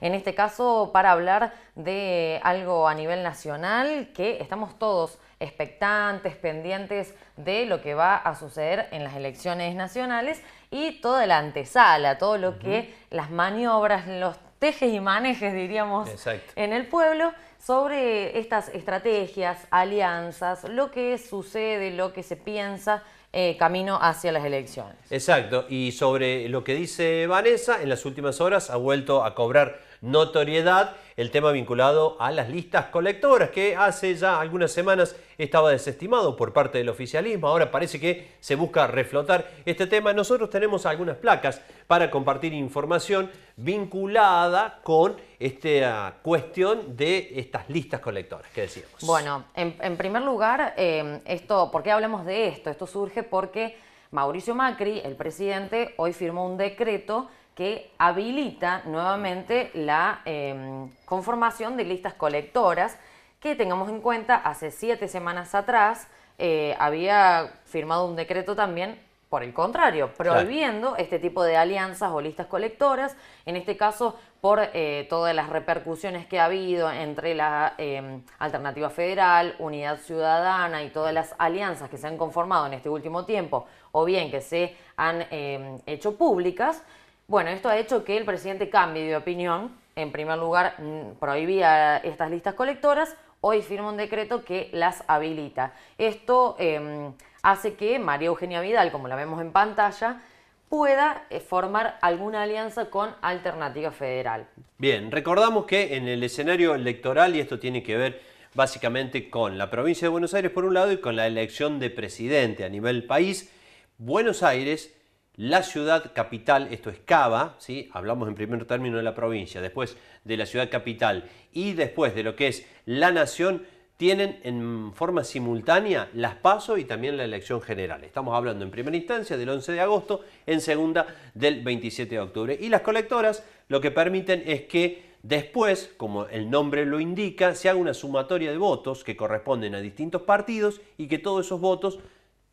En este caso, para hablar de algo a nivel nacional, que estamos todos expectantes, pendientes de lo que va a suceder en las elecciones nacionales y toda la antesala, todo lo que las maniobras, los tejes y manejes, diríamos, en el pueblo sobre estas estrategias, alianzas, lo que sucede, lo que se piensa eh, camino hacia las elecciones. Exacto, y sobre lo que dice Vanessa, en las últimas horas ha vuelto a cobrar notoriedad el tema vinculado a las listas colectoras, que hace ya algunas semanas estaba desestimado por parte del oficialismo. Ahora parece que se busca reflotar este tema. Nosotros tenemos algunas placas para compartir información vinculada con esta cuestión de estas listas colectoras ¿Qué decíamos. Bueno, en, primer lugar, eh, esto, ¿por qué hablamos de esto? Esto surge porque Mauricio Macri, el presidente, hoy firmó un decreto que habilita nuevamente la em, conformación de listas colectoras que tengamos en cuenta, hace siete semanas atrás eh, había firmado un decreto también por el contrario, prohibiendo este tipo de alianzas o listas colectoras, en este caso por eh, todas las repercusiones que ha habido entre la em, Alternativa Federal, Unidad Ciudadana y todas las alianzas que se han conformado en este último tiempo, o bien que se han em, hecho públicas, bueno, esto ha hecho que el presidente cambie de opinión. En primer lugar, mm, prohibía estas listas colectoras. Hoy firma un decreto que las habilita. Esto em, hace que María Eugenia Vidal, como la vemos en pantalla, pueda eh, formar alguna alianza con Alternativa Federal. Bien, recordamos que en el escenario electoral, y esto tiene que ver básicamente con la provincia de Buenos Aires por un lado y con la elección de presidente a nivel país, Buenos Aires la ciudad capital, esto es Cava, hablamos en primer término de la provincia, después de la ciudad capital y después de lo que es la nación, tienen en forma simultánea las PASO y también la elección general. Estamos hablando en primera instancia del 11 de agosto, en segunda del 27 de octubre. Y las colectoras lo que permiten es que después, como el nombre lo indica, se haga una sumatoria de votos que corresponden a distintos partidos y que todos esos votos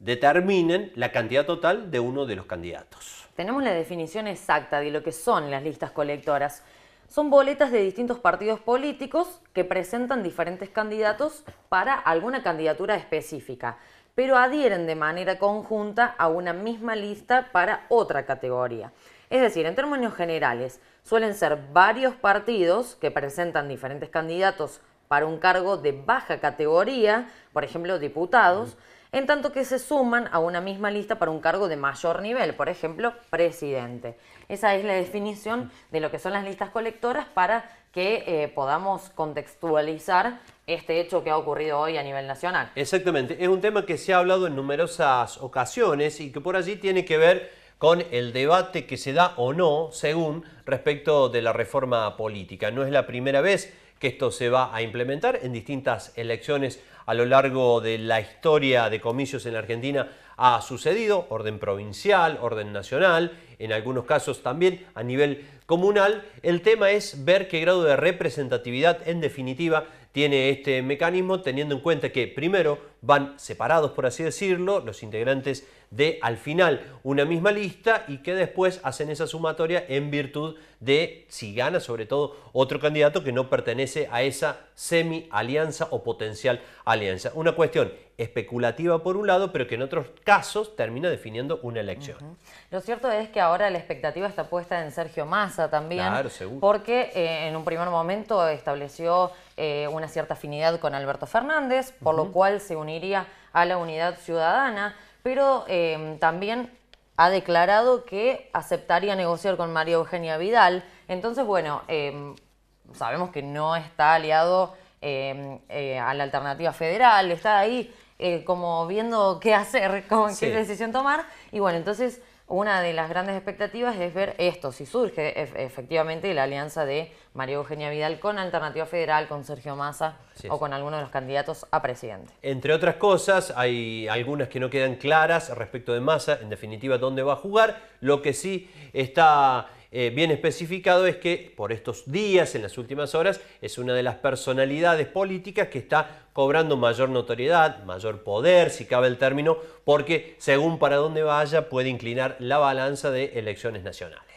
determinen la cantidad total de uno de los candidatos. Tenemos la definición exacta de lo que son las listas colectoras. Son boletas de distintos partidos políticos que presentan diferentes candidatos para alguna candidatura específica, pero adhieren de manera conjunta a una misma lista para otra categoría. Es decir, en términos generales, suelen ser varios partidos que presentan diferentes candidatos para un cargo de baja categoría, por ejemplo, diputados, en tanto que se suman a una misma lista para un cargo de mayor nivel, por ejemplo, presidente. Esa es la definición de lo que son las listas colectoras para que eh, podamos contextualizar este hecho que ha ocurrido hoy a nivel nacional. Exactamente, es un tema que se ha hablado en numerosas ocasiones y que por allí tiene que ver con el debate que se da o no, según, respecto de la reforma política. No es la primera vez que esto se va a implementar en distintas elecciones a lo largo de la historia de comicios en la Argentina ha sucedido, orden provincial, orden nacional, en algunos casos también a nivel comunal. El tema es ver qué grado de representatividad en definitiva tiene este mecanismo teniendo en cuenta que primero van separados, por así decirlo, los integrantes de al final una misma lista y que después hacen esa sumatoria en virtud de si gana sobre todo otro candidato que no pertenece a esa semi-alianza o potencial alianza. Una cuestión especulativa por un lado, pero que en otros casos termina definiendo una elección. Lo cierto es que ahora la expectativa está puesta en Sergio Massa también, porque eh, en un primer momento estableció eh, una cierta afinidad con Alberto Fernández, por lo cual se uniría a la Unidad Ciudadana, pero em, también ha declarado que aceptaría negociar con María Eugenia Vidal. Entonces, bueno, em, sabemos que no está aliado em, eh, a la alternativa federal, está ahí eh, como viendo qué hacer, con qué decisión tomar. Y bueno, entonces una de las grandes expectativas es ver esto, si surge efectivamente la alianza de María Eugenia Vidal con Alternativa Federal, con Sergio Massa o con alguno de los candidatos a presidente. Entre otras cosas, hay algunas que no quedan claras respecto de Massa, en definitiva, dónde va a jugar. Lo que sí está eh, bien especificado es que por estos días, en las últimas horas, es una de las personalidades políticas que está cobrando mayor notoriedad, mayor poder, si cabe el término, porque según para dónde vaya puede inclinar la balanza de elecciones nacionales.